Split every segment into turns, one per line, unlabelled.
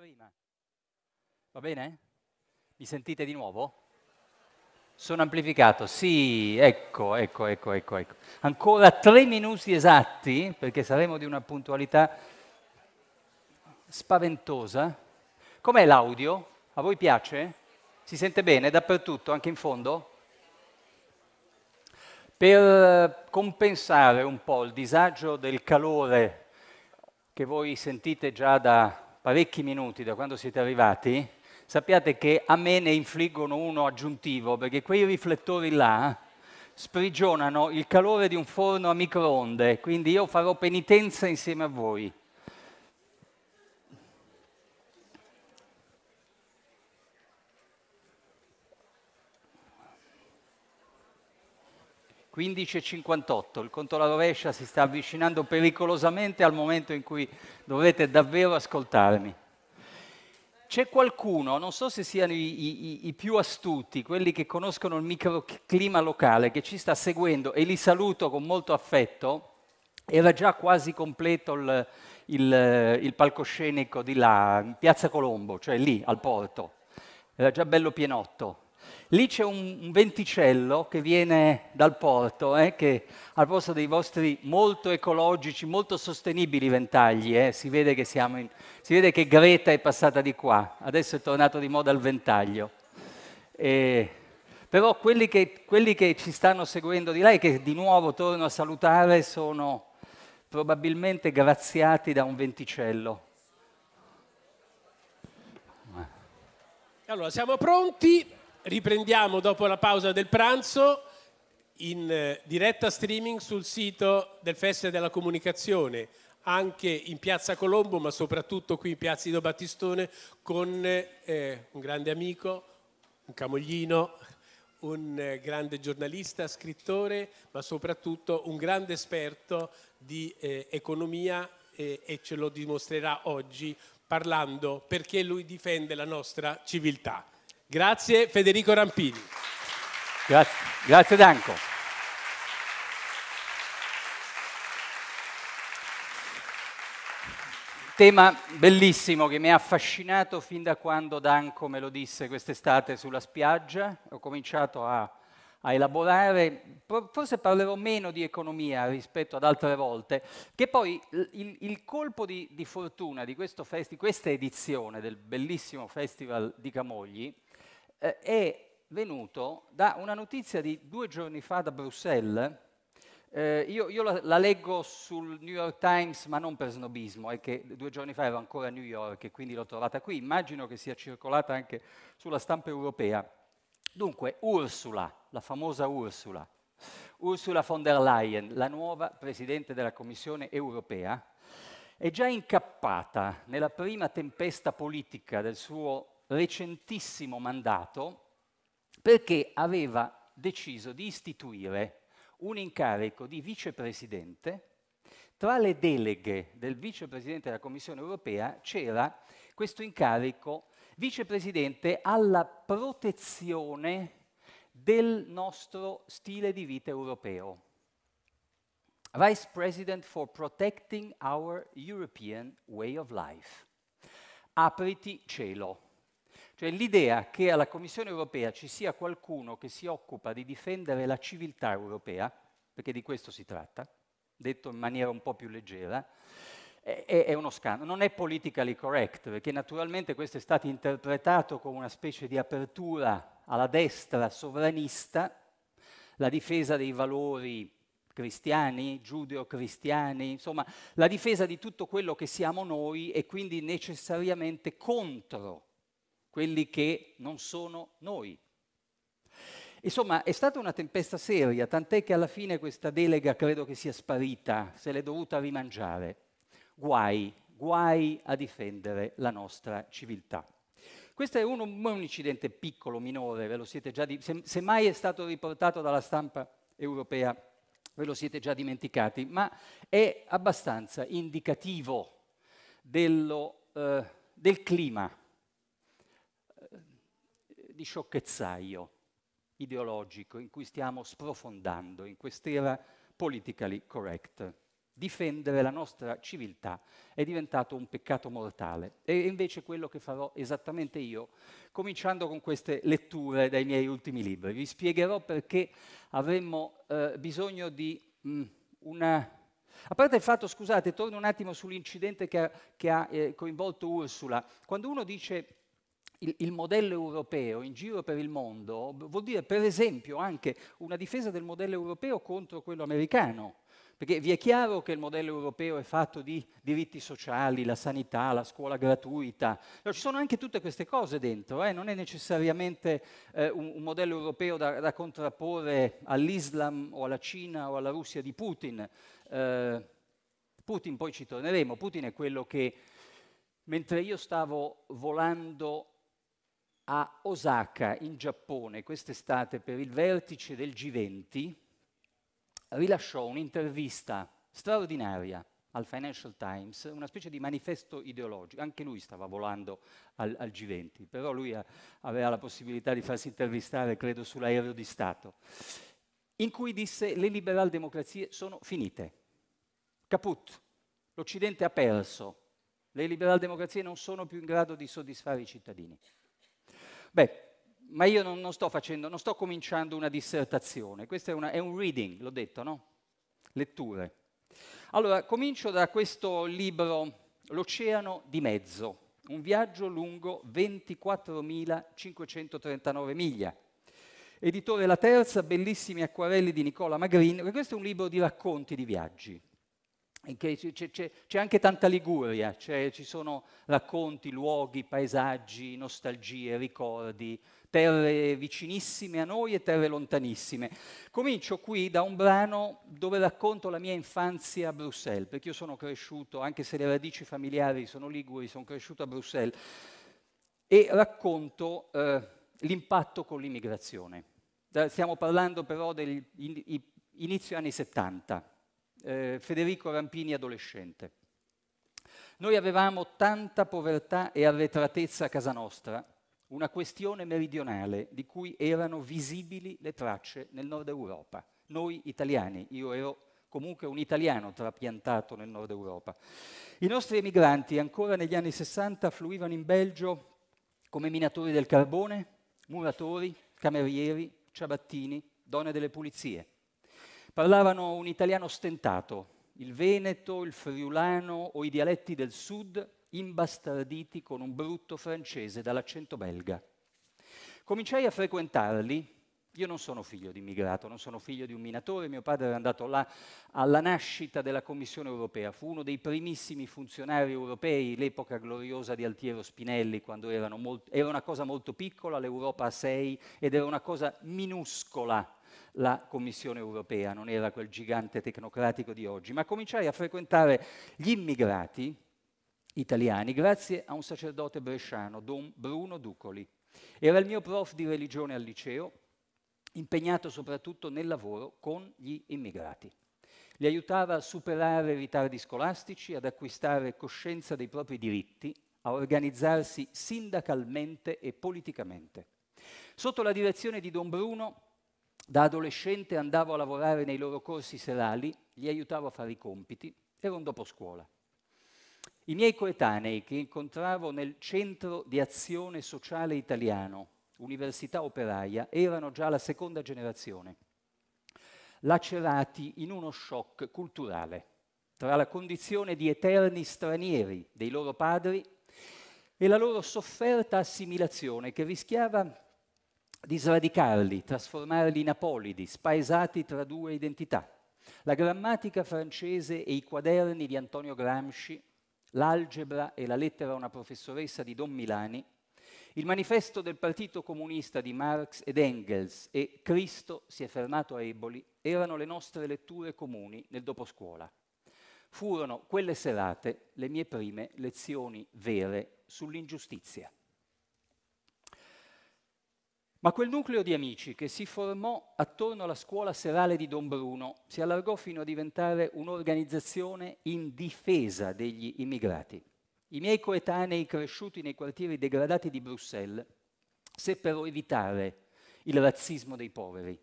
prima. Va bene? Mi sentite di nuovo? Sono amplificato, sì, ecco, ecco, ecco, ecco, ecco. Ancora tre minuti esatti, perché saremo di una puntualità spaventosa. Com'è l'audio? A voi piace? Si sente bene dappertutto, anche in fondo? Per compensare un po' il disagio del calore che voi sentite già da parecchi minuti da quando siete arrivati, sappiate che a me ne infliggono uno aggiuntivo, perché quei riflettori là sprigionano il calore di un forno a microonde, quindi io farò penitenza insieme a voi. 15.58, il conto alla rovescia si sta avvicinando pericolosamente al momento in cui dovrete davvero ascoltarmi. C'è qualcuno, non so se siano i, i, i più astuti, quelli che conoscono il microclima locale, che ci sta seguendo e li saluto con molto affetto, era già quasi completo il, il, il, palcoscenico di là, in Piazza Colombo, cioè lì al porto. Era già bello pienotto. Lì c'è un venticello che viene dal porto, eh, che al posto dei vostri molto ecologici, molto sostenibili ventagli, eh, si, vede che in, si, vede che Greta è passata di qua, adesso è tornato di moda il ventaglio. E, però quelli che, quelli che ci stanno seguendo di là e che di nuovo torno a salutare sono probabilmente graziati da un venticello.
Allora, siamo pronti Riprendiamo dopo la pausa del pranzo in eh, diretta streaming sul sito del Festival della Comunicazione, anche in Piazza Colombo, ma soprattutto qui in Piazza Ido Battistone, con eh, un grande amico, un camoglino, un eh, grande giornalista, scrittore, ma soprattutto un grande esperto di eh, economia e ce lo dimostrerà oggi parlando perché lui difende la nostra civiltà. Grazie Federico Rampini.
Grazie, grazie Danco. Tema bellissimo che mi ha affascinato fin da quando Danco me lo disse quest'estate sulla spiaggia. Ho cominciato a a elaborare, forse parlerò meno di economia rispetto ad altre volte, che poi il, il colpo di, di, fortuna di, festi, questa edizione del bellissimo Festival di Camogli eh, è venuto da una notizia di due giorni fa da Bruxelles. Eh, io, io la, la, leggo sul New York Times, ma non per snobismo, è che due giorni fa ero ancora a New York e quindi l'ho trovata qui. Immagino che sia circolata anche sulla stampa europea. Dunque, Ursula, la famosa Ursula, Ursula von der Leyen, la nuova Presidente della Commissione europea, è già incappata nella prima tempesta politica del suo recentissimo mandato perché aveva deciso di istituire un incarico di vicepresidente. Tra le deleghe del vicepresidente della Commissione europea c'era questo incarico vicepresidente alla protezione del nostro stile di vita europeo. Vice President for Protecting Our European Way of Life. Apriti cielo. Cioè l'idea che alla Commissione europea ci sia qualcuno che si occupa di difendere la civiltà europea, perché di questo si tratta, detto in maniera un po' più leggera, è, uno scandalo. Non è politically correct, perché naturalmente questo è stato interpretato come una specie di apertura alla destra sovranista, la difesa dei valori cristiani, giudeo-cristiani, insomma, la difesa di tutto quello che siamo noi e quindi necessariamente contro quelli che non sono noi. Insomma, è stata una tempesta seria, tant'è che alla fine questa delega credo che sia sparita, se l'è dovuta rimangiare. Guai, guai a difendere la nostra civiltà. Questo è un, un incidente piccolo, minore, ve lo siete già di, se, se mai è stato riportato dalla stampa europea, ve lo siete già dimenticati, ma è abbastanza indicativo dello, eh, del clima di sciocchezzaio ideologico in cui stiamo sprofondando in quest'era politically correct. Difendere la nostra civiltà è diventato un peccato mortale. E invece quello che farò esattamente io, cominciando con queste letture dai miei ultimi libri. Vi spiegherò perché avremmo eh, bisogno di mh, mm, una a parte il fatto, scusate, torno un attimo sull'incidente che ha, che ha eh, coinvolto Ursula. Quando uno dice il, il, modello europeo in giro per il mondo vuol dire per esempio anche una difesa del modello europeo contro quello americano, perché vi è chiaro che il modello europeo è fatto di diritti sociali, la sanità, la scuola gratuita, no, ci sono anche tutte queste cose dentro, eh? non è necessariamente eh, un, un, modello europeo da, da contrapporre all'Islam o alla Cina o alla Russia di Putin. Eh, Putin poi ci torneremo, Putin è quello che mentre io stavo volando a Osaka, in Giappone, quest'estate per il vertice del G20, rilasciò un'intervista straordinaria al Financial Times, una specie di manifesto ideologico. Anche lui stava volando al, al G20, però lui a, eh, aveva la possibilità di farsi intervistare, credo, sull'aereo di Stato, in cui disse le liberal democrazie sono finite. Caput, l'Occidente ha perso, le liberal democrazie non sono più in grado di soddisfare i cittadini. Beh, ma io non, non, sto facendo, non sto cominciando una dissertazione, questo è, una, è un reading, l'ho detto, no? Letture. Allora, comincio da questo libro, L'Oceano di Mezzo, un viaggio lungo 24.539 miglia. Editore La Terza, bellissimi acquarelli di Nicola Magrin, questo è un libro di racconti di viaggi c'è anche tanta Liguria, ci sono racconti, luoghi, paesaggi, nostalgie, ricordi, terre vicinissime a noi e terre lontanissime. Comincio qui da un brano dove racconto la mia infanzia a Bruxelles, perché io sono cresciuto, anche se le radici familiari sono liguri, sono cresciuto a Bruxelles, e racconto eh, l'impatto con l'immigrazione. Stiamo parlando però degli inizio anni 70 eh, Federico Rampini adolescente. Noi avevamo tanta povertà e arretratezza a casa nostra, una questione meridionale di cui erano visibili le tracce nel nord Europa. Noi italiani, io ero comunque un italiano trapiantato nel nord Europa. I nostri emigranti ancora negli anni 60 affluivano in Belgio come minatori del carbone, muratori, camerieri, ciabattini, donne delle pulizie. Parlavano un italiano stentato, il veneto, il friulano o i dialetti del sud imbastarditi con un brutto francese dall'accento belga. Cominciai a frequentarli. Io non sono figlio di immigrato, non sono figlio di un minatore, mio padre era andato là alla nascita della Commissione europea, fu uno dei primissimi funzionari europei, l'epoca gloriosa di Altiero Spinelli, quando era una cosa molto piccola, l'Europa a sei, ed era una cosa minuscola la Commissione europea, non era quel gigante tecnocratico di oggi, ma cominciai a frequentare gli immigrati italiani grazie a un sacerdote bresciano, Don Bruno Ducoli. Era il mio prof di religione al liceo, impegnato soprattutto nel lavoro con gli immigrati. Li aiutava a superare ritardi scolastici, ad acquistare coscienza dei propri diritti, a organizzarsi sindacalmente e politicamente. Sotto la direzione di Don Bruno da adolescente andavo a lavorare nei loro corsi serali, li aiutavo a fare i compiti, ero un dopo scuola. I miei coetanei che incontravo nel Centro di Azione Sociale Italiano, Università Operaia, erano già la seconda generazione, lacerati in uno shock culturale tra la condizione di eterni stranieri dei loro padri e la loro sofferta assimilazione che rischiava di sradicarli, trasformarli in apolidi, spaesati tra due identità. La grammatica francese e i quaderni di Antonio Gramsci, l'algebra e la lettera a una professoressa di Don Milani, il manifesto del Partito Comunista di Marx ed Engels e Cristo si è fermato a Eboli erano le nostre letture comuni nel doposcuola. Furono quelle serate le mie prime lezioni vere sull'ingiustizia. Ma quel nucleo di amici che si formò attorno alla scuola serale di Don Bruno si allargò fino a diventare un'organizzazione in difesa degli immigrati. I miei coetanei cresciuti nei quartieri degradati di Bruxelles seppero evitare il razzismo dei poveri,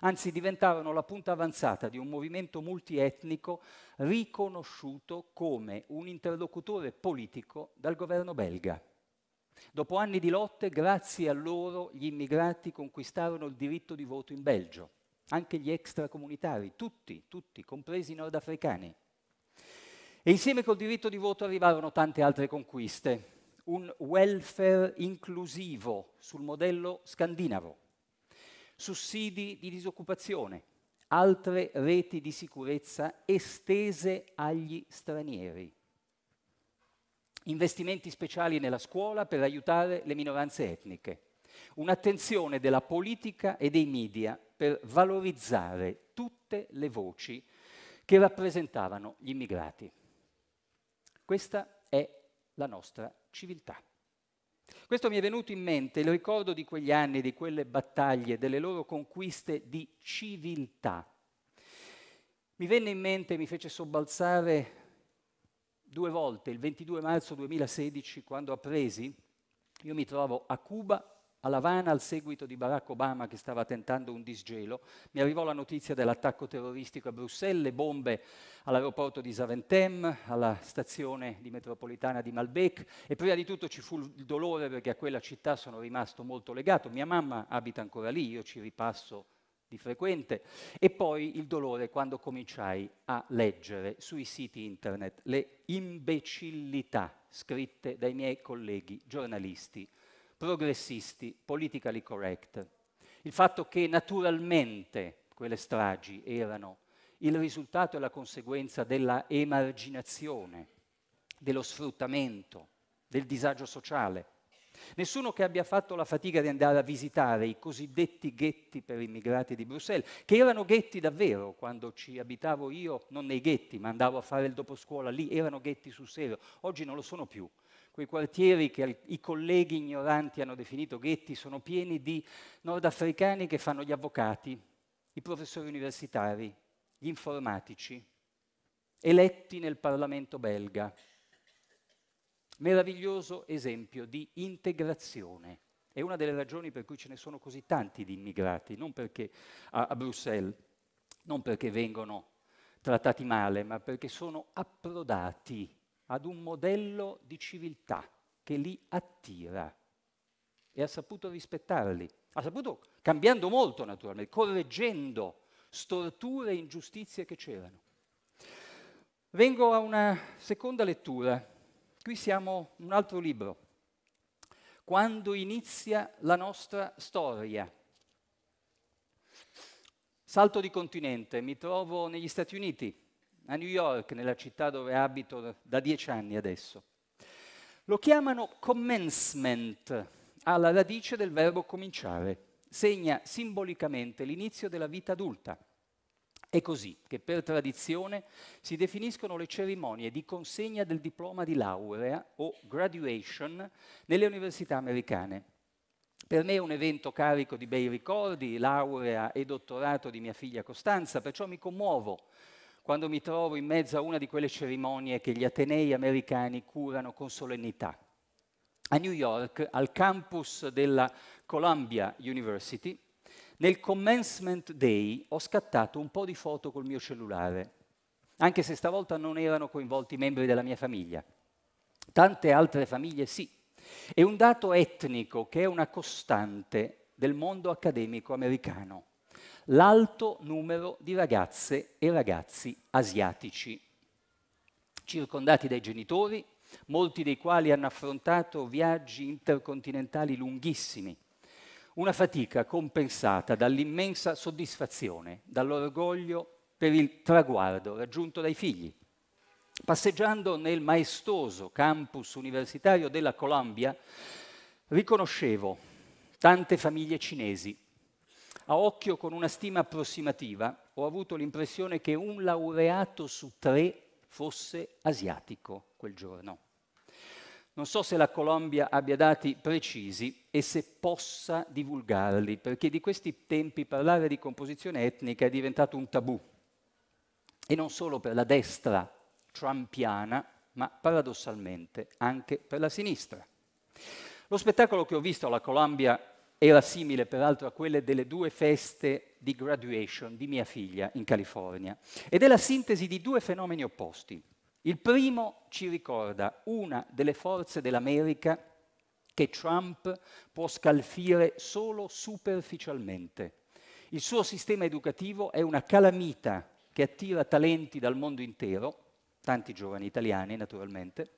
anzi diventarono la punta avanzata di un movimento multietnico riconosciuto come un interlocutore politico dal governo belga. Dopo anni di lotte, grazie a loro, gli immigrati conquistarono il diritto di voto in Belgio, anche gli extracomunitari, tutti, tutti, compresi i nordafricani. E insieme col diritto di voto arrivarono tante altre conquiste, un welfare inclusivo sul modello scandinavo, sussidi di disoccupazione, altre reti di sicurezza estese agli stranieri, investimenti speciali nella scuola per aiutare le minoranze etniche, un'attenzione della politica e dei media per valorizzare tutte le voci che rappresentavano gli immigrati. Questa è la nostra civiltà. Questo mi è venuto in mente il ricordo di quegli anni, di quelle battaglie, delle loro conquiste di civiltà. Mi venne in mente, mi fece sobbalzare due volte, il 22 marzo 2016, quando appresi, io mi trovo a Cuba, a Lavana, al seguito di Barack Obama che stava tentando un disgelo. Mi arrivò la notizia dell'attacco terroristico a Bruxelles, le bombe all'aeroporto di Zaventem, alla stazione di metropolitana di Malbec e prima di tutto ci fu il dolore perché a quella città sono rimasto molto legato. Mia mamma abita ancora lì, io ci ripasso di frequente, e poi il dolore quando cominciai a leggere sui siti internet le imbecillità scritte dai miei colleghi giornalisti, progressisti, politically correct. Il fatto che naturalmente quelle stragi erano il risultato e la conseguenza della emarginazione, dello sfruttamento, del disagio sociale. Nessuno che abbia fatto la fatica di andare a visitare i cosiddetti ghetti per immigrati di Bruxelles, che erano ghetti davvero quando ci abitavo io, non nei ghetti, ma andavo a fare il doposcuola lì, erano ghetti sul serio, oggi non lo sono più. Quei quartieri che i colleghi ignoranti hanno definito ghetti sono pieni di nordafricani che fanno gli avvocati, i professori universitari, gli informatici, eletti nel Parlamento belga, meraviglioso esempio di integrazione. È una delle ragioni per cui ce ne sono così tanti di immigrati, non perché a, a Bruxelles, non perché vengono trattati male, ma perché sono approdati ad un modello di civiltà che li attira e ha saputo rispettarli. Ha saputo, cambiando molto naturalmente, correggendo storture e ingiustizie che c'erano. Vengo a una seconda lettura Qui siamo un altro libro. Quando inizia la nostra storia? Salto di continente, mi trovo negli Stati Uniti, a New York, nella città dove abito da dieci anni adesso. Lo chiamano commencement, alla radice del verbo cominciare. Segna simbolicamente l'inizio della vita adulta. È così che per tradizione si definiscono le cerimonie di consegna del diploma di laurea o graduation nelle università americane. Per me è un evento carico di bei ricordi, laurea e dottorato di mia figlia Costanza, perciò mi commuovo quando mi trovo in mezzo a una di quelle cerimonie che gli Atenei americani curano con solennità. A New York, al campus della Columbia University, nel commencement day ho scattato un po' di foto col mio cellulare, anche se stavolta non erano coinvolti membri della mia famiglia. Tante altre famiglie sì. È un dato etnico che è una costante del mondo accademico americano. L'alto numero di ragazze e ragazzi asiatici, circondati dai genitori, molti dei quali hanno affrontato viaggi intercontinentali lunghissimi, una fatica compensata dall'immensa soddisfazione, dall'orgoglio per il traguardo raggiunto dai figli. Passeggiando nel maestoso campus universitario della Columbia, riconoscevo tante famiglie cinesi. A occhio con una stima approssimativa ho avuto l'impressione che un laureato su tre fosse asiatico quel giorno. Non so se la Colombia abbia dati precisi e se possa divulgarli, perché di questi tempi parlare di composizione etnica è diventato un tabù. E non solo per la destra trumpiana, ma paradossalmente anche per la sinistra. Lo spettacolo che ho visto alla Colombia era simile peraltro a quelle delle due feste di graduation di mia figlia in California ed è la sintesi di due fenomeni opposti. Il primo ci ricorda una delle forze dell'America che Trump può scalfire solo superficialmente. Il suo sistema educativo è una calamita che attira talenti dal mondo intero, tanti giovani italiani naturalmente,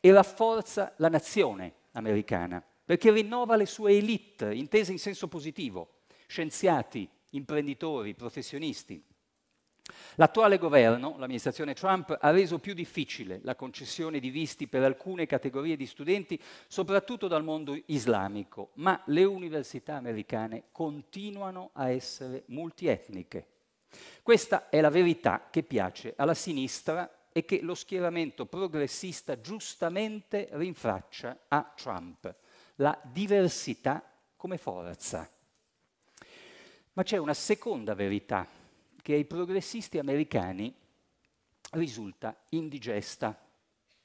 e rafforza la nazione americana, perché rinnova le sue elite, intese in senso positivo, scienziati, imprenditori, professionisti. L'attuale governo, l'amministrazione Trump, ha reso più difficile la concessione di visti per alcune categorie di studenti, soprattutto dal mondo islamico, ma le università americane continuano a essere multietniche. Questa è la verità che piace alla sinistra e che lo schieramento progressista giustamente rinfraccia a Trump, la diversità come forza. Ma c'è una seconda verità che ai progressisti americani risulta indigesta.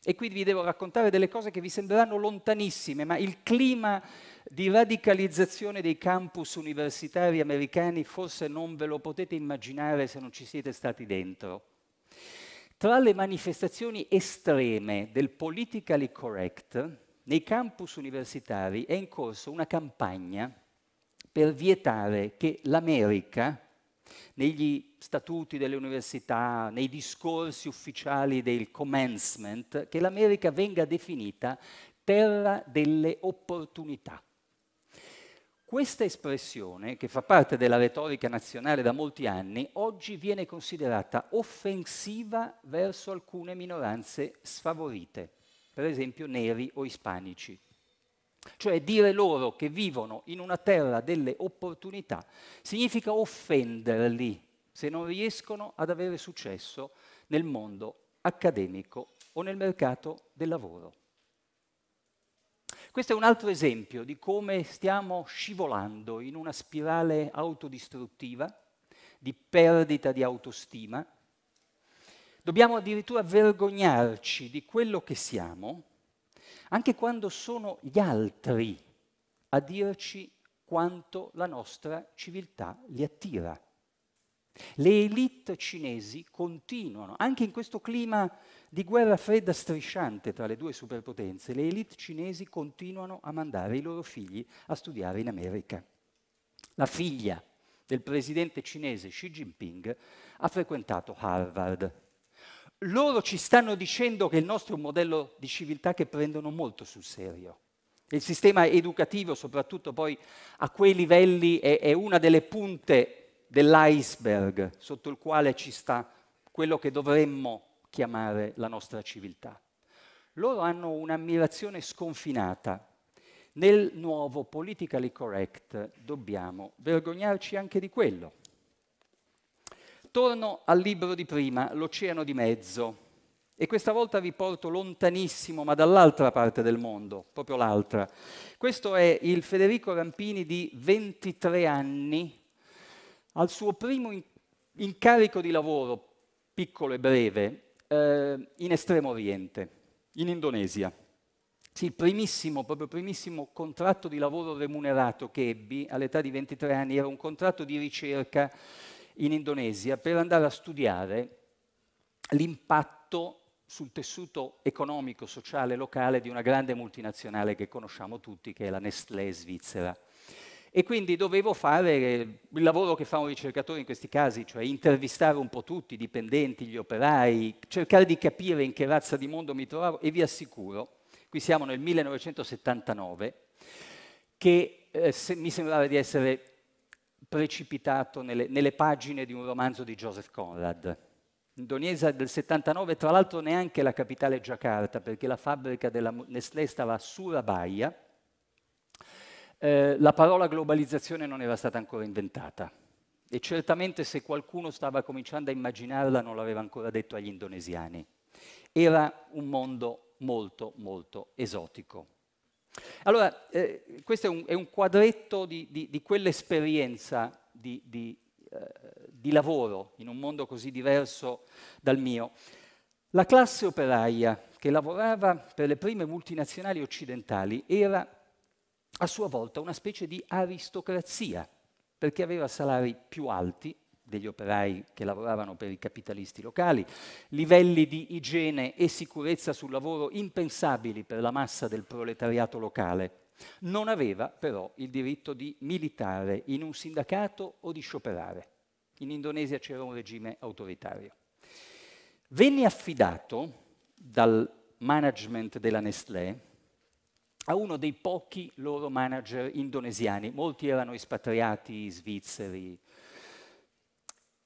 E qui vi devo raccontare delle cose che vi sembreranno lontanissime, ma il clima di radicalizzazione dei campus universitari americani forse non ve lo potete immaginare se non ci siete stati dentro. Tra le manifestazioni estreme del politically correct, nei campus universitari è in corso una campagna per vietare che l'America, negli statuti delle università, nei discorsi ufficiali del commencement, che l'America venga definita terra delle opportunità. Questa espressione, che fa parte della retorica nazionale da molti anni, oggi viene considerata offensiva verso alcune minoranze sfavorite, per esempio neri o ispanici. Cioè dire loro che vivono in una terra delle opportunità significa offenderli se non riescono ad avere successo nel mondo accademico o nel mercato del lavoro. Questo è un altro esempio di come stiamo scivolando in una spirale autodistruttiva, di perdita di autostima. Dobbiamo addirittura vergognarci di quello che siamo anche quando sono gli altri a dirci quanto la nostra civiltà li attira. Le elite cinesi continuano, anche in questo clima di guerra fredda strisciante tra le due superpotenze, le elite cinesi continuano a mandare i loro figli a studiare in America. La figlia del presidente cinese Xi Jinping ha frequentato Harvard, loro ci stanno dicendo che il nostro è un modello di civiltà che prendono molto sul serio. Il sistema educativo, soprattutto poi a quei livelli, è, è una delle punte dell'iceberg sotto il quale ci sta quello che dovremmo chiamare la nostra civiltà. Loro hanno un'ammirazione sconfinata. Nel nuovo politically correct dobbiamo vergognarci anche di quello. Torno al libro di prima, L'Oceano di Mezzo, e questa volta vi porto lontanissimo, ma dall'altra parte del mondo, proprio l'altra. Questo è il Federico Rampini di 23 anni, al suo primo incarico di lavoro, piccolo e breve, eh, in Estremo Oriente, in Indonesia. Sì, primissimo, proprio primissimo contratto di lavoro remunerato che ebbi all'età di 23 anni era un contratto di ricerca in Indonesia per andare a studiare l'impatto sul tessuto economico, sociale, locale di una grande multinazionale che conosciamo tutti, che è la Nestlé svizzera. E quindi dovevo fare il lavoro che fa un ricercatore in questi casi, cioè intervistare un po' tutti, i dipendenti, gli operai, cercare di capire in che razza di mondo mi trovavo e vi assicuro, qui siamo nel 1979, che eh, se, mi sembrava di essere precipitato nelle, nelle pagine di un romanzo di Joseph Conrad. Indonesia del 79, tra l'altro neanche la capitale Giacarta, perché la fabbrica della Nestlé stava a Surabaya, eh, la parola globalizzazione non era stata ancora inventata e certamente se qualcuno stava cominciando a immaginarla non l'aveva ancora detto agli indonesiani. Era un mondo molto, molto esotico. Allora, eh, questo è un, è un, quadretto di, di, di quell'esperienza di, eh, di lavoro in un mondo così diverso dal mio. La classe operaia che lavorava per le prime multinazionali occidentali era a sua volta una specie di aristocrazia, perché aveva salari più alti degli operai che lavoravano per i capitalisti locali, livelli di igiene e sicurezza sul lavoro impensabili per la massa del proletariato locale. Non aveva però il diritto di militare in un sindacato o di scioperare. In Indonesia c'era un regime autoritario. Venne affidato dal management della Nestlé, a uno dei pochi loro manager indonesiani, molti erano espatriati svizzeri,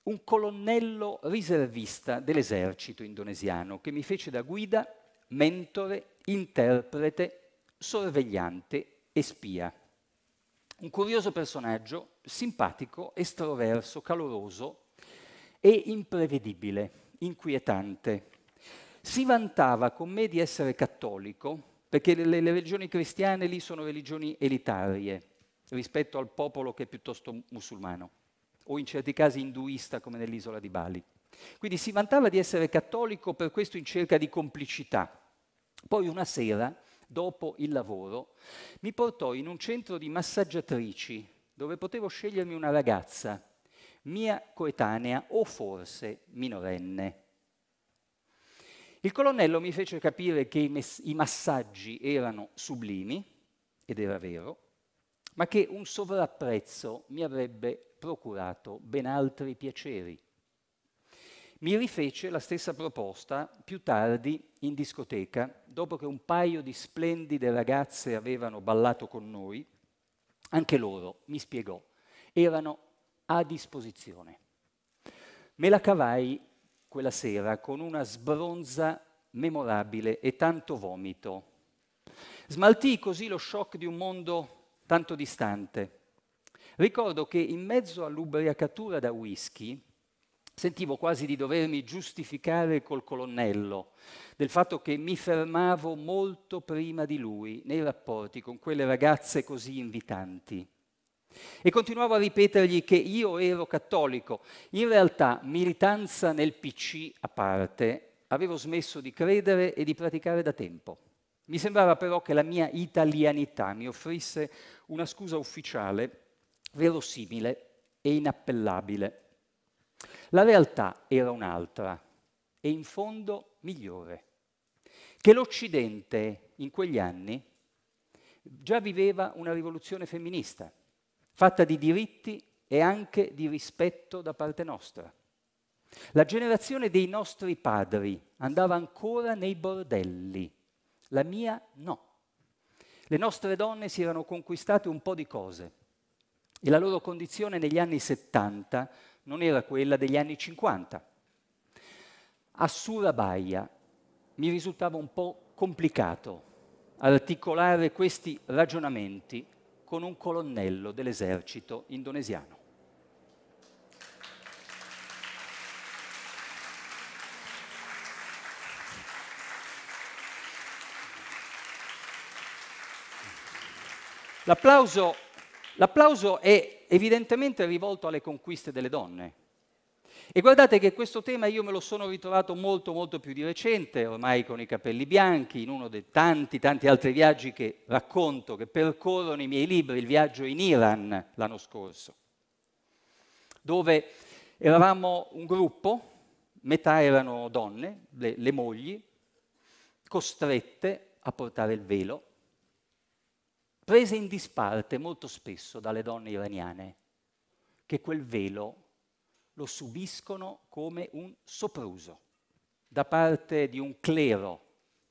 un colonnello riservista dell'esercito indonesiano che mi fece da guida, mentore, interprete, sorvegliante e spia. Un curioso personaggio, simpatico, estroverso, caloroso e imprevedibile, inquietante. Si vantava con me di essere cattolico, perché le, le religioni cristiane lì sono religioni elitarie rispetto al popolo che è piuttosto musulmano o in certi casi induista come nell'isola di Bali. Quindi si vantava di essere cattolico per questo in cerca di complicità. Poi una sera, dopo il lavoro, mi portò in un centro di massaggiatrici dove potevo scegliermi una ragazza, mia coetanea o forse minorenne. Il colonnello mi fece capire che i, i massaggi erano sublimi, ed era vero, ma che un sovrapprezzo mi avrebbe procurato ben altri piaceri. Mi rifece la stessa proposta più tardi in discoteca, dopo che un paio di splendide ragazze avevano ballato con noi, anche loro, mi spiegò, erano a disposizione. Me la cavai quella sera con una sbronza memorabile e tanto vomito. Smaltì così lo shock di un mondo tanto distante Ricordo che in mezzo all'ubriacatura da whisky sentivo quasi di dovermi giustificare col colonnello del fatto che mi fermavo molto prima di lui nei rapporti con quelle ragazze così invitanti. E continuavo a ripetergli che io ero cattolico. In realtà, militanza nel PC a parte, avevo smesso di credere e di praticare da tempo. Mi sembrava però che la mia italianità mi offrisse una scusa ufficiale verosimile e inappellabile. La realtà era un'altra e in fondo migliore, che l'Occidente in quegli anni già viveva una rivoluzione femminista, fatta di diritti e anche di rispetto da parte nostra. La generazione dei nostri padri andava ancora nei bordelli, la mia no. Le nostre donne si erano conquistate un po' di cose, e la loro condizione negli anni 70 non era quella degli anni 50. A Surabaya mi risultava un po' complicato articolare questi ragionamenti con un colonnello dell'esercito indonesiano. L'applauso L'applauso è evidentemente rivolto alle conquiste delle donne. E guardate che questo tema io me lo sono ritrovato molto molto più di recente, ormai con i capelli bianchi, in uno dei tanti tanti altri viaggi che racconto, che percorrono i miei libri, il viaggio in Iran l'anno scorso, dove eravamo un gruppo, metà erano donne, le, le mogli, costrette a portare il velo prese in disparte molto spesso dalle donne iraniane, che quel velo lo subiscono come un sopruso da parte di un clero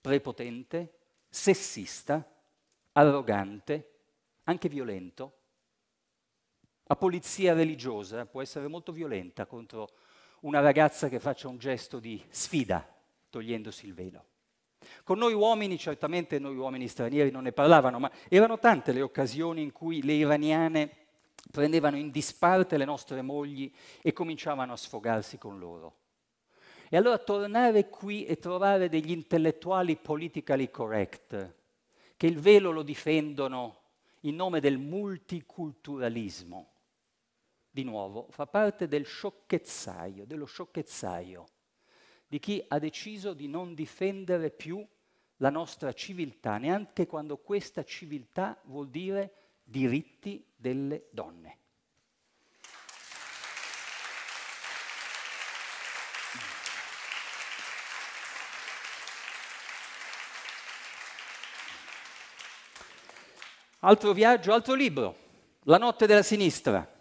prepotente, sessista, arrogante, anche violento. La polizia religiosa può essere molto violenta contro una ragazza che faccia un gesto di sfida togliendosi il velo. Con noi uomini, certamente noi uomini stranieri non ne parlavano, ma erano tante le occasioni in cui le iraniane prendevano in disparte le nostre mogli e cominciavano a sfogarsi con loro. E allora tornare qui e trovare degli intellettuali politically correct, che il velo lo difendono in nome del multiculturalismo, di nuovo fa parte del sciocchezzaio, dello sciocchezzaio di chi ha deciso di non difendere più la nostra civiltà, neanche quando questa civiltà vuol dire diritti delle donne. Altro viaggio, altro libro, La notte della sinistra,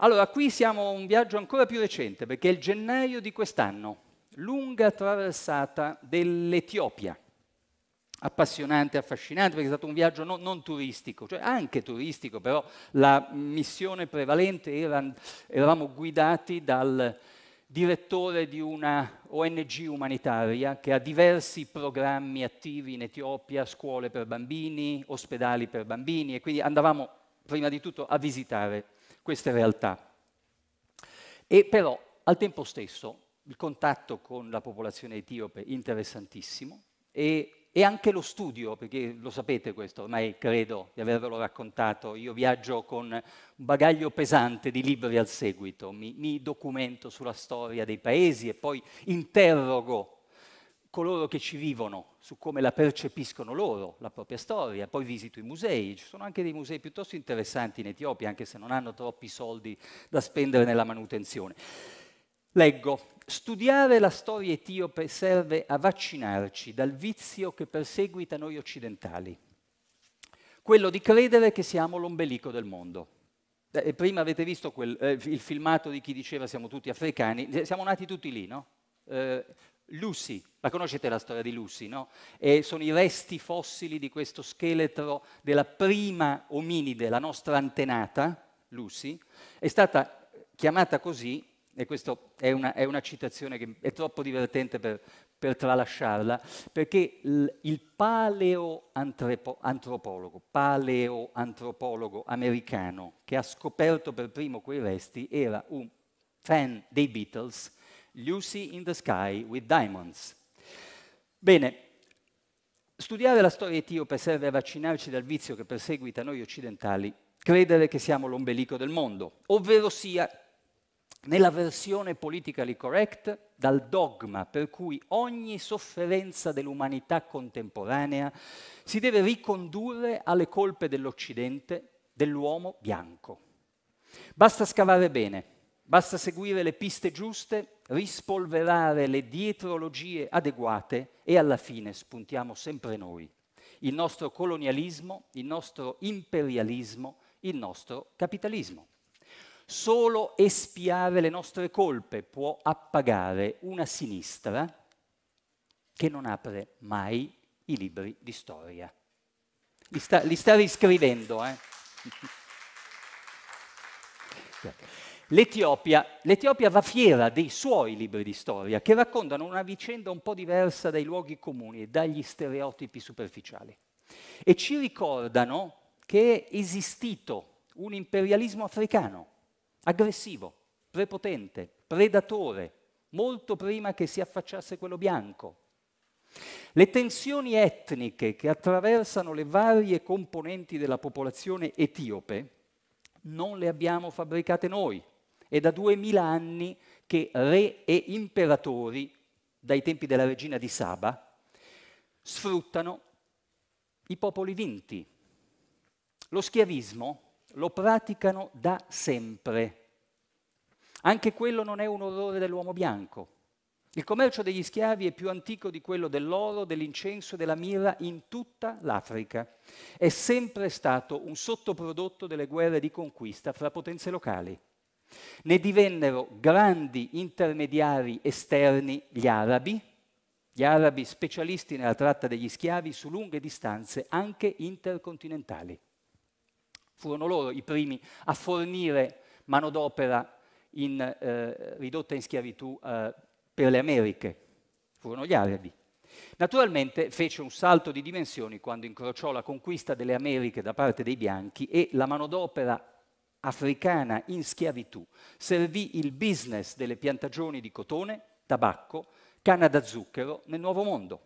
allora, qui siamo a un viaggio ancora più recente, perché è il gennaio di quest'anno, lunga traversata dell'Etiopia. Appassionante, affascinante, perché è stato un viaggio no, non turistico, cioè anche turistico, però la missione prevalente era, eravamo guidati dal direttore di una ONG umanitaria che ha diversi programmi attivi in Etiopia, scuole per bambini, ospedali per bambini, e quindi andavamo prima di tutto a visitare queste realtà. E però al tempo stesso il contatto con la popolazione etiope è interessantissimo e, e, anche lo studio, perché lo sapete questo, ormai credo di avervelo raccontato, io viaggio con un bagaglio pesante di libri al seguito, mi, mi documento sulla storia dei paesi e poi interrogo coloro che ci vivono su come la percepiscono loro, la propria storia. Poi visito i musei, ci sono anche dei musei piuttosto interessanti in Etiopia, anche se non hanno troppi soldi da spendere nella manutenzione. Leggo, studiare la storia etiope serve a vaccinarci dal vizio che perseguita noi occidentali, quello di credere che siamo l'ombelico del mondo. E prima avete visto quel, eh, il filmato di chi diceva siamo tutti africani, eh, siamo nati tutti lì, no? Eh, Lucy, la conoscete la storia di Lucy, no? E sono i resti fossili di questo scheletro della prima ominide, la nostra antenata, Lucy, è stata chiamata così, e questa è, è una, citazione che è troppo divertente per, per tralasciarla, perché il paleoantropologo, paleoantropologo americano che ha scoperto per primo quei resti era un fan dei Beatles Lucy in the Sky with Diamonds. Bene, studiare la storia etiope serve a vaccinarci dal vizio che perseguita noi occidentali, credere che siamo l'ombelico del mondo, ovvero sia nella versione politically correct dal dogma per cui ogni sofferenza dell'umanità contemporanea si deve ricondurre alle colpe dell'Occidente, dell'uomo bianco. Basta scavare bene, basta seguire le piste giuste rispolverare le dietrologie adeguate e alla fine spuntiamo sempre noi, il nostro colonialismo, il nostro imperialismo, il nostro capitalismo. Solo espiare le nostre colpe può appagare una sinistra che non apre mai i libri di storia. Li sta, li sta riscrivendo. Eh? L'Etiopia, L'Etiopia va fiera dei suoi libri di storia, che raccontano una vicenda un po' diversa dai luoghi comuni e dagli stereotipi superficiali. E ci ricordano che è esistito un imperialismo africano, aggressivo, prepotente, predatore, molto prima che si affacciasse quello bianco. Le tensioni etniche che attraversano le varie componenti della popolazione etiope non le abbiamo fabbricate noi, è da duemila anni che re e imperatori, dai tempi della regina di Saba, sfruttano i popoli vinti. Lo schiavismo lo praticano da sempre. Anche quello non è un orrore dell'uomo bianco. Il commercio degli schiavi è più antico di quello dell'oro, dell'incenso e della mira in tutta l'Africa. È sempre stato un sottoprodotto delle guerre di conquista fra potenze locali. Ne divennero grandi intermediari esterni gli arabi, gli arabi specialisti nella tratta degli schiavi su lunghe distanze, anche intercontinentali. Furono loro i primi a fornire manodopera in, eh, ridotta in schiavitù eh, per le Americhe, furono gli arabi. Naturalmente fece un salto di dimensioni quando incrociò la conquista delle Americhe da parte dei bianchi e la manodopera africana in schiavitù, servì il business delle piantagioni di cotone, tabacco, canna da zucchero nel Nuovo Mondo.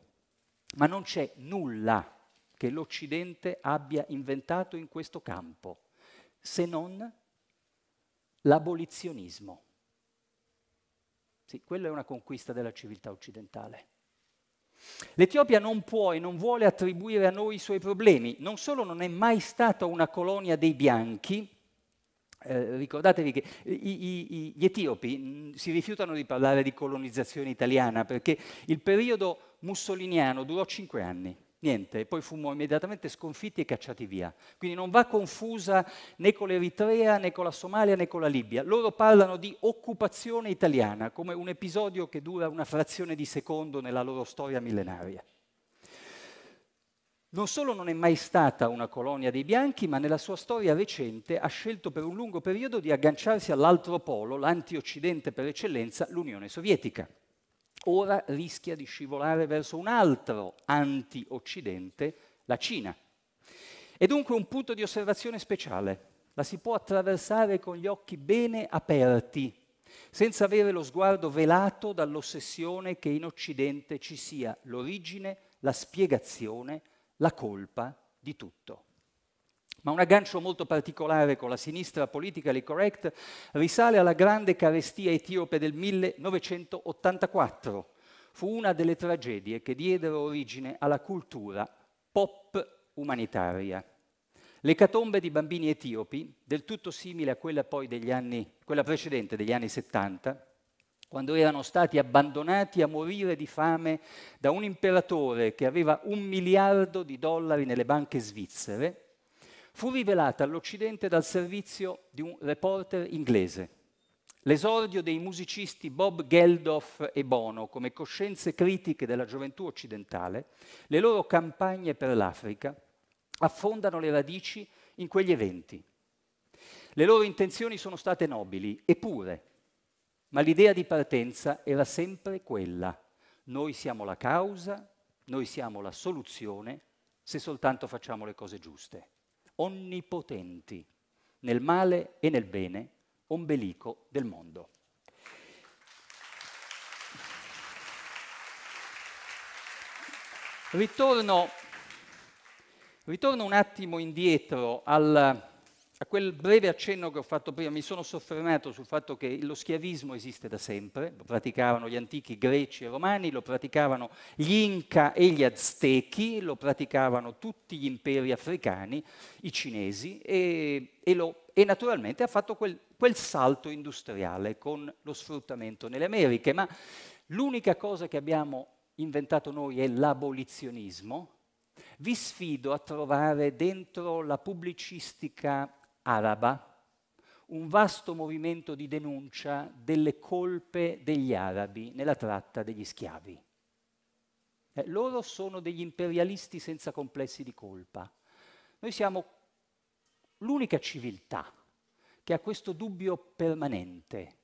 Ma non c'è nulla che l'Occidente abbia inventato in questo campo, se non l'abolizionismo. Sì, quella è una conquista della civiltà occidentale. L'Etiopia non può e non vuole attribuire a noi i suoi problemi. Non solo non è mai stata una colonia dei bianchi, eh, ricordatevi che i, i, gli etiopi mm, si rifiutano di parlare di colonizzazione italiana perché il periodo mussoliniano durò cinque anni, niente, poi fummo immediatamente sconfitti e cacciati via. Quindi non va confusa né con l'Eritrea, né con la Somalia, né con la Libia. Loro parlano di occupazione italiana come un episodio che dura una frazione di secondo nella loro storia millenaria non solo non è mai stata una colonia dei bianchi, ma nella sua storia recente ha scelto per un lungo periodo di agganciarsi all'altro polo, l'antioccidente per eccellenza, l'Unione Sovietica. Ora rischia di scivolare verso un altro antioccidente, la Cina. È dunque un punto di osservazione speciale. La si può attraversare con gli occhi bene aperti, senza avere lo sguardo velato dall'ossessione che in Occidente ci sia l'origine, la spiegazione, la colpa di tutto. Ma un aggancio molto particolare con la sinistra politically correct risale alla grande carestia etiope del 1984. Fu una delle tragedie che diedero origine alla cultura pop umanitaria. L'ecatombe di bambini etiopi, del tutto simile a quella, degli anni, quella precedente degli anni 70, quando erano stati abbandonati a morire di fame da un imperatore che aveva un miliardo di dollari nelle banche svizzere, fu rivelata all'Occidente dal servizio di un reporter inglese. L'esordio dei musicisti Bob Geldof e Bono come coscienze critiche della gioventù occidentale, le loro campagne per l'Africa affondano le radici in quegli eventi. Le loro intenzioni sono state nobili, eppure ma l'idea di partenza era sempre quella. Noi siamo la causa, noi siamo la soluzione, se soltanto facciamo le cose giuste. Onnipotenti, nel male e nel bene, ombelico del mondo. Ritorno, ritorno un attimo indietro al a quel breve accenno che ho fatto prima, mi sono soffermato sul fatto che lo schiavismo esiste da sempre, lo praticavano gli antichi greci e romani, lo praticavano gli Inca e gli Aztechi, lo praticavano tutti gli imperi africani, i cinesi, e, e, lo, e naturalmente ha fatto quel, quel salto industriale con lo sfruttamento nelle Americhe. Ma l'unica cosa che abbiamo inventato noi è l'abolizionismo. Vi sfido a trovare dentro la pubblicistica araba, un vasto movimento di denuncia delle colpe degli arabi nella tratta degli schiavi. Eh, loro sono degli imperialisti senza complessi di colpa. Noi siamo l'unica civiltà che ha questo dubbio permanente,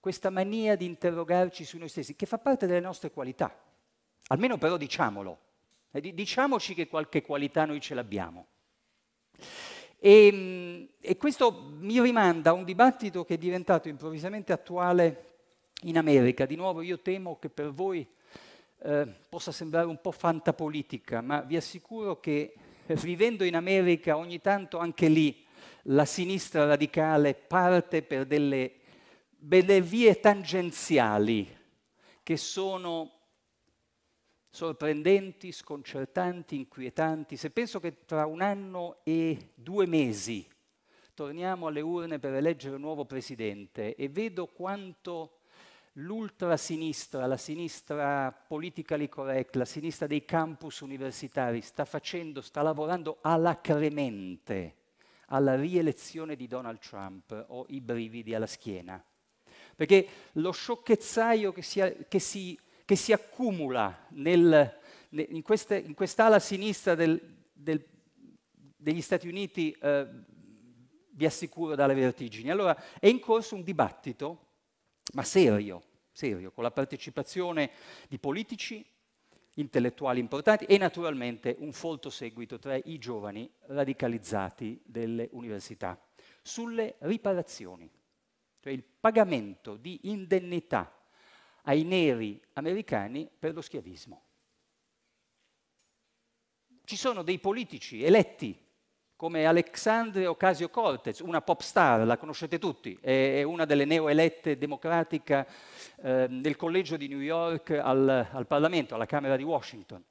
questa mania di interrogarci su noi stessi, che fa parte delle nostre qualità. Almeno però diciamolo, eh, diciamoci che qualche qualità noi ce l'abbiamo. E, mm, e questo mi rimanda a un dibattito che è diventato improvvisamente attuale in America. Di nuovo io temo che per voi eh, possa sembrare un po' fantapolitica, ma vi assicuro che vivendo in America ogni tanto anche lì la sinistra radicale parte per delle, delle vie tangenziali che sono sorprendenti, sconcertanti, inquietanti. Se penso che tra un anno e due mesi torniamo alle urne per eleggere un nuovo presidente e vedo quanto l'ultrasinistra, la sinistra politically correct, la sinistra dei campus universitari sta facendo, sta lavorando alacremente alla rielezione di Donald Trump, ho i brividi alla schiena. Perché lo sciocchezzaio che si, che si che si accumula nel, in, queste, in, quest'ala sinistra del, del, degli Stati Uniti, eh, vi assicuro, dalle vertigini. Allora è in corso un dibattito, ma serio, serio, con la partecipazione di politici, intellettuali importanti e naturalmente un folto seguito tra i giovani radicalizzati delle università sulle riparazioni, cioè il pagamento di indennità ai neri americani per lo schiavismo. Ci sono dei politici eletti come Alexandre Ocasio-Cortez, una pop star, la conoscete tutti, è una delle neoelette democratica eh, nel collegio di New York al, al Parlamento, alla Camera di Washington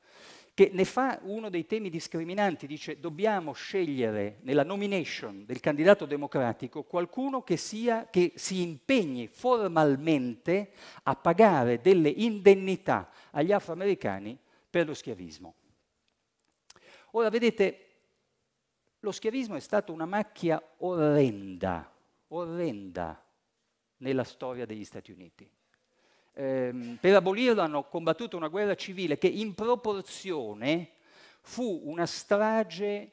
che ne fa uno dei temi discriminanti, dice dobbiamo scegliere nella nomination del candidato democratico qualcuno che, sia, che si impegni formalmente a pagare delle indennità agli afroamericani per lo schiavismo. Ora vedete, lo schiavismo è stato una macchia orrenda, orrenda nella storia degli Stati Uniti. Ehm, per abolirlo hanno combattuto una guerra civile che in proporzione fu una strage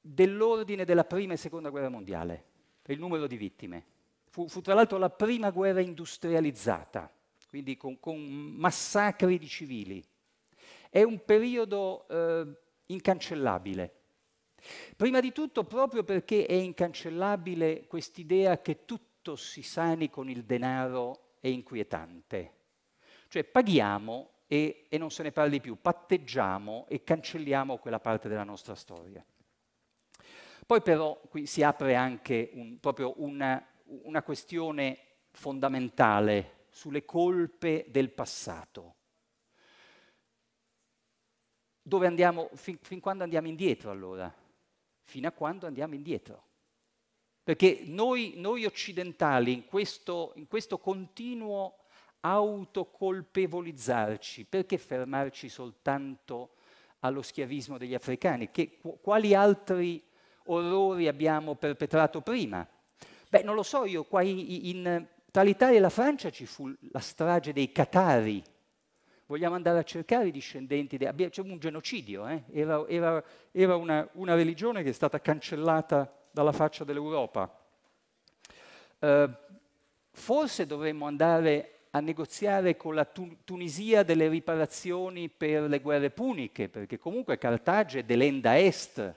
dell'ordine della prima e seconda guerra mondiale, per il numero di vittime. Fu, fu tra l'altro la prima guerra industrializzata, quindi con, con, massacri di civili. È un periodo eh, incancellabile. Prima di tutto proprio perché è incancellabile quest'idea che tutto si sani con il denaro e inquietante. Cioè paghiamo e, e non se ne parli più, patteggiamo e cancelliamo quella parte della nostra storia. Poi però qui si apre anche un, proprio una, una questione fondamentale sulle colpe del passato. Dove andiamo, fin, fin quando andiamo indietro allora? Fino a quando andiamo indietro. Perché noi, noi occidentali in questo, in questo continuo autocolpevolizzarci, perché fermarci soltanto allo schiavismo degli africani? Che, quali altri orrori abbiamo perpetrato prima? Beh, non lo so, io qua in, in, tra l'Italia e la Francia ci fu la strage dei Catari. Vogliamo andare a cercare i discendenti, de... c'è un genocidio, eh? era, era, era una, una religione che è stata cancellata dalla faccia dell'Europa. Eh, forse dovremmo andare a negoziare con la Tunisia delle riparazioni per le guerre puniche, perché comunque Cartage è dell'enda est,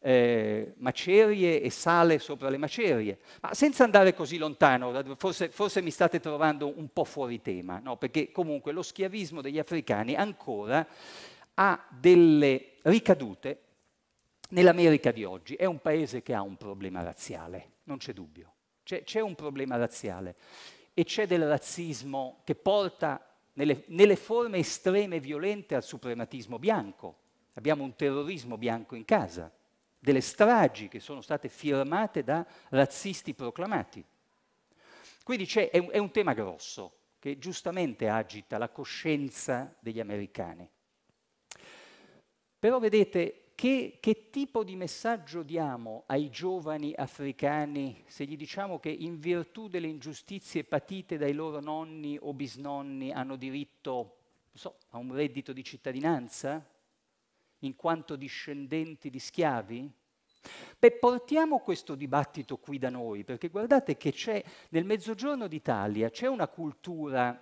eh, macerie e sale sopra le macerie. Ma senza andare così lontano, forse, forse mi state trovando un po' fuori tema, no? perché comunque lo schiavismo degli africani ancora ha delle ricadute nell'America di oggi è un paese che ha un problema razziale, non c'è dubbio. C'è, un problema razziale e c'è del razzismo che porta nelle, nelle forme estreme e violente al suprematismo bianco. Abbiamo un terrorismo bianco in casa, delle stragi che sono state firmate da razzisti proclamati. Quindi è, è un tema grosso che giustamente agita la coscienza degli americani. Però vedete, che, che, tipo di messaggio diamo ai giovani africani se gli diciamo che in virtù delle ingiustizie patite dai loro nonni o bisnonni hanno diritto so, a un reddito di cittadinanza in quanto discendenti di schiavi? Beh, portiamo questo dibattito qui da noi, perché guardate che c'è nel mezzogiorno d'Italia c'è una cultura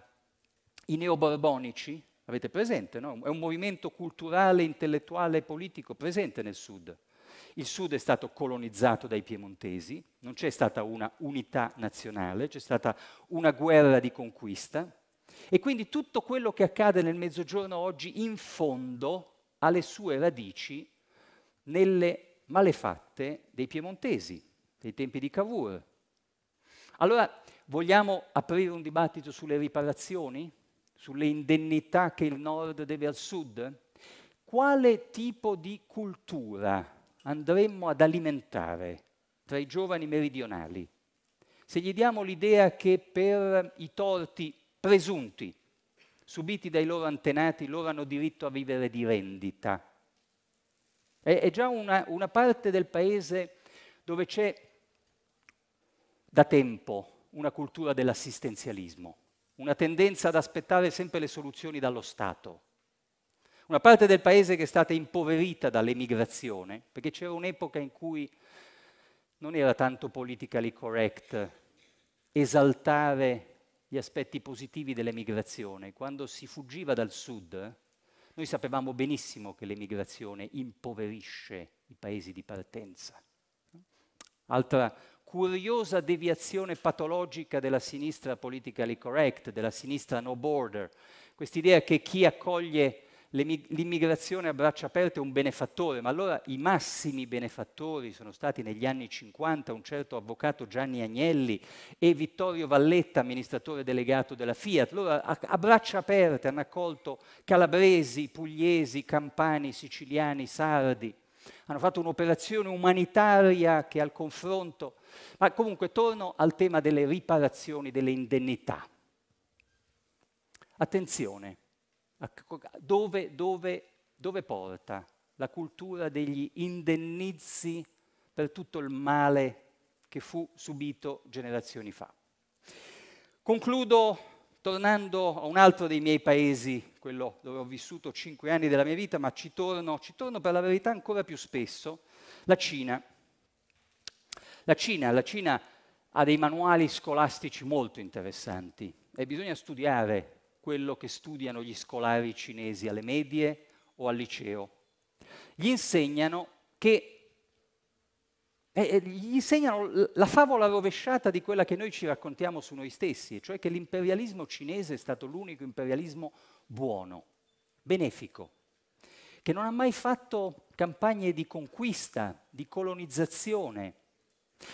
i neoborbonici Avete presente, no? È un movimento culturale, intellettuale e politico presente nel Sud. Il Sud è stato colonizzato dai piemontesi, non c'è stata una unità nazionale, c'è stata una guerra di conquista e quindi tutto quello che accade nel Mezzogiorno oggi in fondo ha le sue radici nelle malefatte dei piemontesi, dei tempi di Cavour. Allora, vogliamo aprire un dibattito sulle riparazioni? sulle indennità che il nord deve al sud? Quale tipo di cultura andremmo ad alimentare tra i giovani meridionali? Se gli diamo l'idea che per i torti presunti subiti dai loro antenati loro hanno diritto a vivere di rendita, è, è già una, una parte del paese dove c'è da tempo una cultura dell'assistenzialismo una tendenza ad aspettare sempre le soluzioni dallo Stato. Una parte del paese che è stata impoverita dall'emigrazione, perché c'era un'epoca in cui non era tanto politically correct esaltare gli aspetti positivi dell'emigrazione. Quando si fuggiva dal sud, noi sapevamo benissimo che l'emigrazione impoverisce i paesi di partenza. Altra curiosa deviazione patologica della sinistra politically correct, della sinistra no border, quest'idea che chi accoglie l'immigrazione a braccia aperte è un benefattore, ma allora i massimi benefattori sono stati negli anni 50 un certo avvocato Gianni Agnelli e Vittorio Valletta, amministratore delegato della Fiat. loro a, a braccia aperte hanno accolto calabresi, pugliesi, campani, siciliani, sardi. Hanno fatto un'operazione umanitaria che al confronto ma comunque torno al tema delle riparazioni, delle indennità. Attenzione, dove, dove, dove porta la cultura degli indennizi per tutto il male che fu subito generazioni fa. Concludo tornando a un altro dei miei paesi, quello dove ho vissuto cinque anni della mia vita, ma ci torno, ci torno per la verità ancora più spesso, la Cina. La Cina, la Cina ha dei manuali scolastici molto interessanti e bisogna studiare quello che studiano gli scolari cinesi alle medie o al liceo. Gli insegnano che eh, eh gli insegnano la favola rovesciata di quella che noi ci raccontiamo su noi stessi, cioè che l'imperialismo cinese è stato l'unico imperialismo buono, benefico, che non ha mai fatto campagne di conquista, di colonizzazione,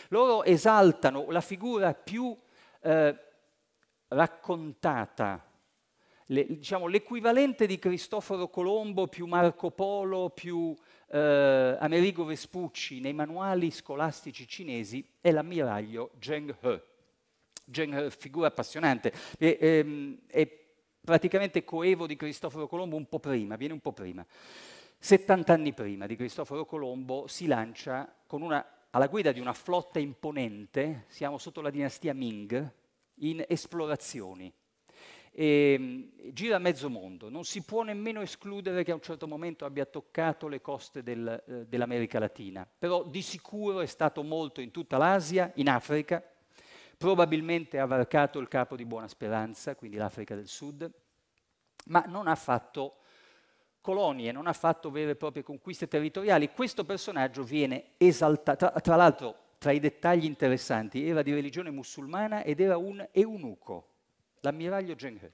loro esaltano la figura più eh, raccontata, le, diciamo l'equivalente di Cristoforo Colombo più Marco Polo più eh, Amerigo Vespucci nei manuali scolastici cinesi è l'ammiraglio Zheng He. Zheng He, figura appassionante, e, ehm, è praticamente coevo di Cristoforo Colombo un po' prima, viene un po' prima. 70 anni prima di Cristoforo Colombo si lancia con una alla guida di una flotta imponente, siamo sotto la dinastia Ming, in esplorazioni. E, ehm, gira mezzo mondo, non si può nemmeno escludere che a un certo momento abbia toccato le coste del, eh, dell'America Latina, però di sicuro è stato molto in tutta l'Asia, in Africa, probabilmente ha varcato il capo di Buona Speranza, quindi l'Africa del Sud, ma non ha fatto colonie, non ha fatto vere e proprie conquiste territoriali. Questo personaggio viene esaltato, tra, tra l'altro tra i dettagli interessanti, era di religione musulmana ed era un eunuco, l'ammiraglio Zheng He.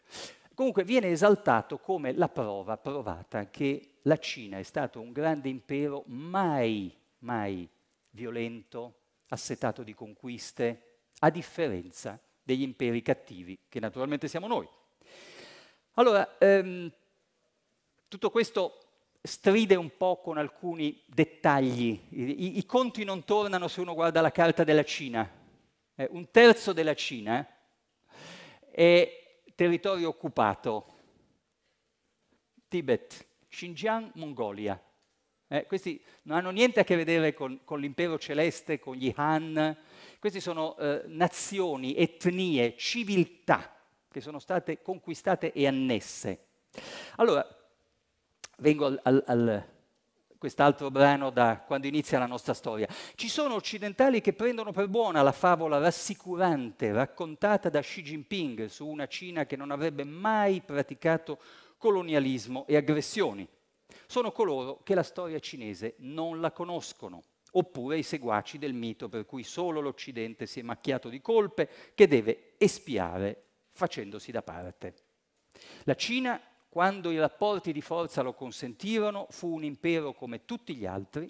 Comunque viene esaltato come la prova provata che la Cina è stato un grande impero mai, mai violento, assetato di conquiste, a differenza degli imperi cattivi, che naturalmente siamo noi. Allora, ehm, tutto questo stride un po' con alcuni dettagli. I, I, conti non tornano se uno guarda la carta della Cina. Eh, un terzo della Cina è territorio occupato. Tibet, Xinjiang, Mongolia. Eh, questi non hanno niente a che vedere con, con l'impero celeste, con gli Han. Queste sono eh, nazioni, etnie, civiltà che sono state conquistate e annesse. Allora, vengo a quest'altro brano da quando inizia la nostra storia. Ci sono occidentali che prendono per buona la favola rassicurante raccontata da Xi Jinping su una Cina che non avrebbe mai praticato colonialismo e aggressioni. Sono coloro che la storia cinese non la conoscono, oppure i seguaci del mito per cui solo l'Occidente si è macchiato di colpe che deve espiare facendosi da parte. La Cina quando i rapporti di forza lo consentivano, fu un impero come tutti gli altri,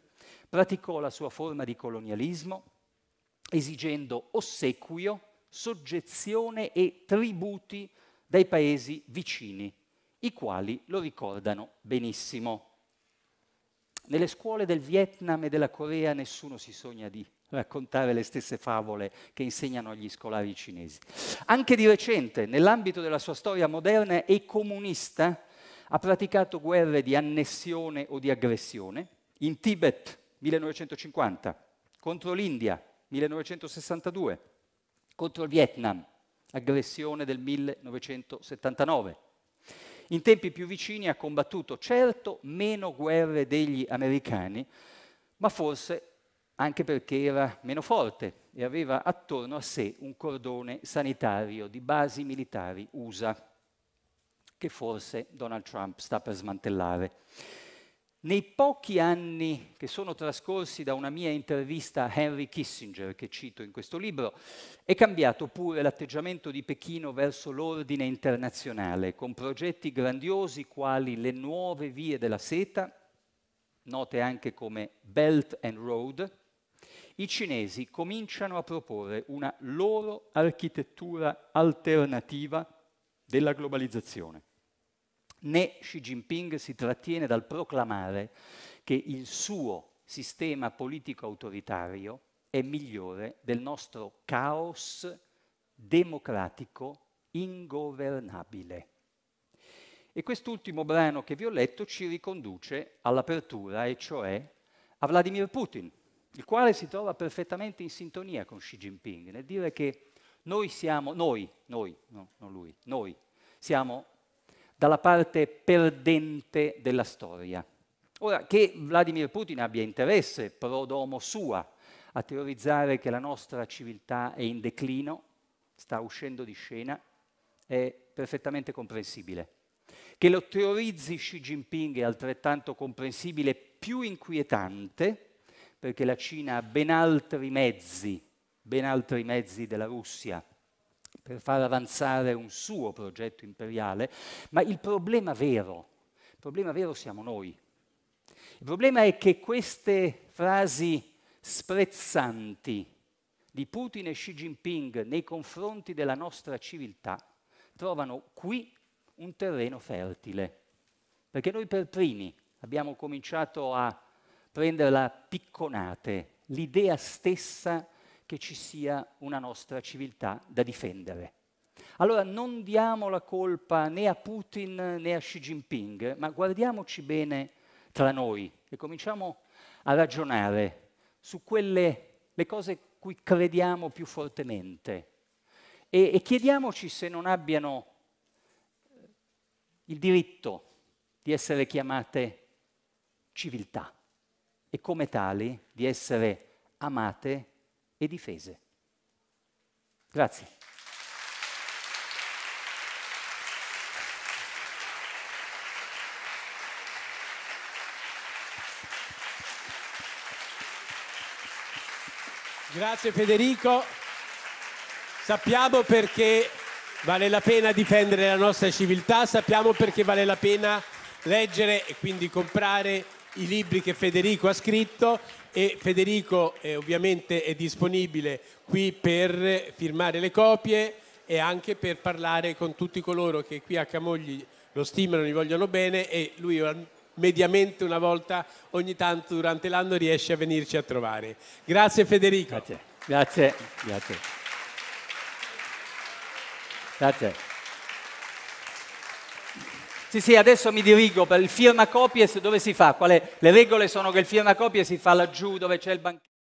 praticò la sua forma di colonialismo, esigendo ossequio, soggezione e tributi dai paesi vicini, i quali lo ricordano benissimo. Nelle scuole del Vietnam e della Corea nessuno si sogna di raccontare le stesse favole che insegnano agli scolari cinesi. Anche di recente, nell'ambito della sua storia moderna e comunista, ha praticato guerre di annessione o di aggressione in Tibet 1950, contro l'India 1962, contro il Vietnam, aggressione del 1979. In tempi più vicini ha combattuto certo meno guerre degli americani, ma forse anche perché era meno forte e aveva attorno a sé un cordone sanitario di basi militari USA che forse Donald Trump sta per smantellare. Nei pochi anni che sono trascorsi da una mia intervista a Henry Kissinger, che cito in questo libro, è cambiato pure l'atteggiamento di Pechino verso l'ordine internazionale, con progetti grandiosi quali le nuove vie della seta, note anche come Belt and Road, i cinesi cominciano a proporre una loro architettura alternativa della globalizzazione. Né Xi Jinping si trattiene dal proclamare che il suo sistema politico autoritario è migliore del nostro caos democratico ingovernabile. E quest'ultimo brano che vi ho letto ci riconduce all'apertura, e cioè a Vladimir Putin, il quale si trova perfettamente in sintonia con Xi Jinping nel dire che noi siamo, noi, noi, no, non lui, noi, siamo dalla parte perdente della storia. Ora, che Vladimir Putin abbia interesse, pro domo sua, a teorizzare che la nostra civiltà è in declino, sta uscendo di scena, è perfettamente comprensibile. Che lo teorizzi Xi Jinping è altrettanto comprensibile, più inquietante, perché la Cina ha ben altri mezzi, ben altri mezzi della Russia per far avanzare un suo progetto imperiale, ma il problema vero, il problema vero siamo noi. Il problema è che queste frasi sprezzanti di Putin e Xi Jinping nei confronti della nostra civiltà trovano qui un terreno fertile, perché noi per primi abbiamo cominciato a prenderla a picconate, l'idea stessa che ci sia una nostra civiltà da difendere. Allora non diamo la colpa né a Putin né a Xi Jinping, ma guardiamoci bene tra noi e cominciamo a ragionare su quelle le cose cui crediamo più fortemente e, e chiediamoci se non abbiano eh, il diritto di essere chiamate civiltà e come tali di essere amate e difese. Grazie.
Grazie Federico. Sappiamo perché vale la pena difendere la nostra civiltà, sappiamo perché vale la pena leggere e quindi comprare i libri che Federico ha scritto e Federico eh, ovviamente è disponibile qui per firmare le copie e anche per parlare con tutti coloro che qui a Camogli lo stimano, gli vogliono bene e lui mediamente una volta ogni tanto durante l'anno riesce a venirci a trovare. Grazie Federico. Grazie. Grazie. Grazie. Grazie. Sì, sì, adesso
mi dirigo per il firma copies, dove si fa? Quale? Le regole sono che il firma copies si fa laggiù dove c'è il banchetto.